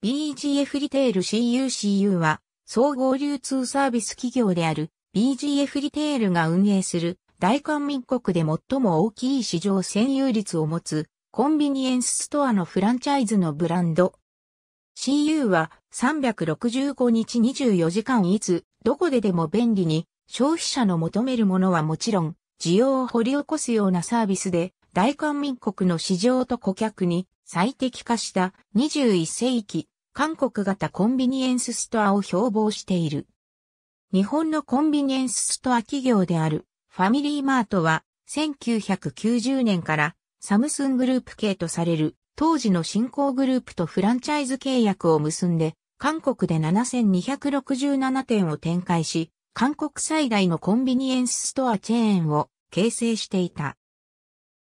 BGF リテール CUCU は、総合流通サービス企業である BGF リテールが運営する大韓民国で最も大きい市場占有率を持つコンビニエンスストアのフランチャイズのブランド。CU は365日24時間いつ、どこででも便利に消費者の求めるものはもちろん需要を掘り起こすようなサービスで大韓民国の市場と顧客に最適化した21世紀韓国型コンビニエンスストアを標榜している。日本のコンビニエンスストア企業であるファミリーマートは1990年からサムスングループ系とされる当時の新興グループとフランチャイズ契約を結んで韓国で7267店を展開し、韓国最大のコンビニエンスストアチェーンを形成していた。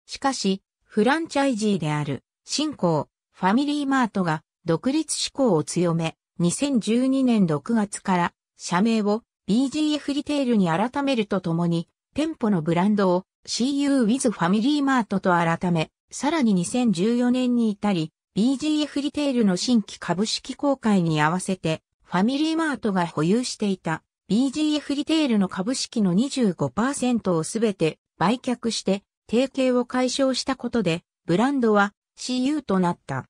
しかし、フランチャイジーである新興、ファミリーマートが独立志向を強め、2012年6月から社名を BGF リテールに改めるとともに、店舗のブランドを CU with ファミリーマートと改め、さらに2014年に至り、BGF リテールの新規株式公開に合わせて、ファミリーマートが保有していた BGF リテールの株式の25%をすべて売却して、提携を解消したことで、ブランドは CU となった。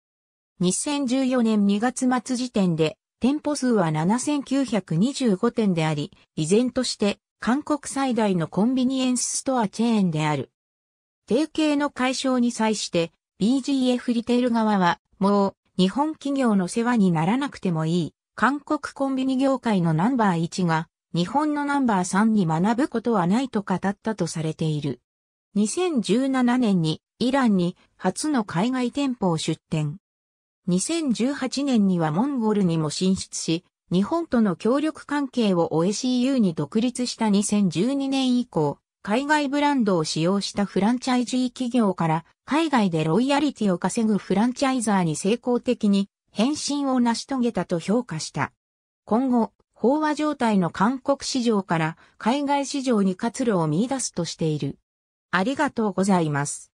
2014年2月末時点で店舗数は7925店であり、依然として韓国最大のコンビニエンスストアチェーンである。提携の解消に際して BGF リテール側はもう日本企業の世話にならなくてもいい韓国コンビニ業界のナンバー1が日本のナンバー3に学ぶことはないと語ったとされている。2017年にイランに初の海外店舗を出店。2018年にはモンゴルにも進出し、日本との協力関係を OECU に独立した2012年以降、海外ブランドを使用したフランチャイジー企業から海外でロイヤリティを稼ぐフランチャイザーに成功的に変身を成し遂げたと評価した。今後、飽和状態の韓国市場から海外市場に活路を見出すとしている。ありがとうございます。